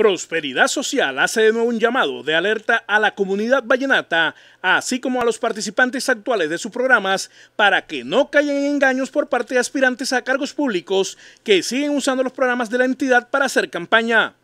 Prosperidad Social hace de nuevo un llamado de alerta a la comunidad vallenata, así como a los participantes actuales de sus programas, para que no caigan en engaños por parte de aspirantes a cargos públicos que siguen usando los programas de la entidad para hacer campaña.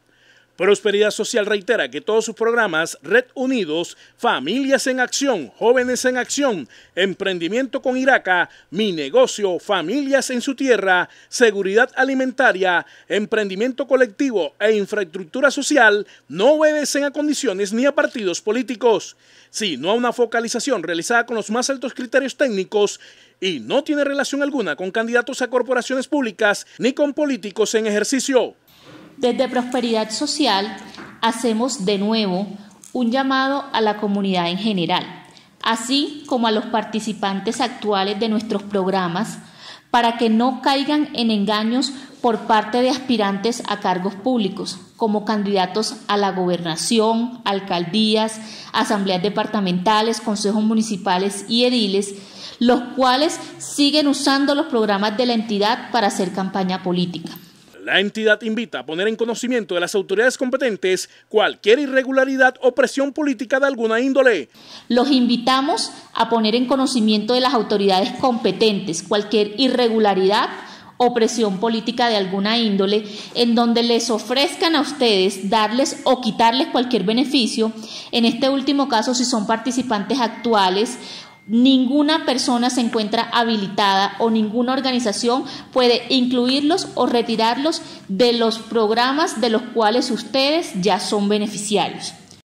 Prosperidad Social reitera que todos sus programas, Red Unidos, Familias en Acción, Jóvenes en Acción, Emprendimiento con Iraca, Mi Negocio, Familias en su Tierra, Seguridad Alimentaria, Emprendimiento Colectivo e Infraestructura Social no obedecen a condiciones ni a partidos políticos, sino a una focalización realizada con los más altos criterios técnicos y no tiene relación alguna con candidatos a corporaciones públicas ni con políticos en ejercicio. Desde Prosperidad Social hacemos de nuevo un llamado a la comunidad en general, así como a los participantes actuales de nuestros programas, para que no caigan en engaños por parte de aspirantes a cargos públicos, como candidatos a la gobernación, alcaldías, asambleas departamentales, consejos municipales y ediles, los cuales siguen usando los programas de la entidad para hacer campaña política. La entidad invita a poner en conocimiento de las autoridades competentes cualquier irregularidad o presión política de alguna índole. Los invitamos a poner en conocimiento de las autoridades competentes cualquier irregularidad o presión política de alguna índole, en donde les ofrezcan a ustedes darles o quitarles cualquier beneficio, en este último caso si son participantes actuales Ninguna persona se encuentra habilitada o ninguna organización puede incluirlos o retirarlos de los programas de los cuales ustedes ya son beneficiarios.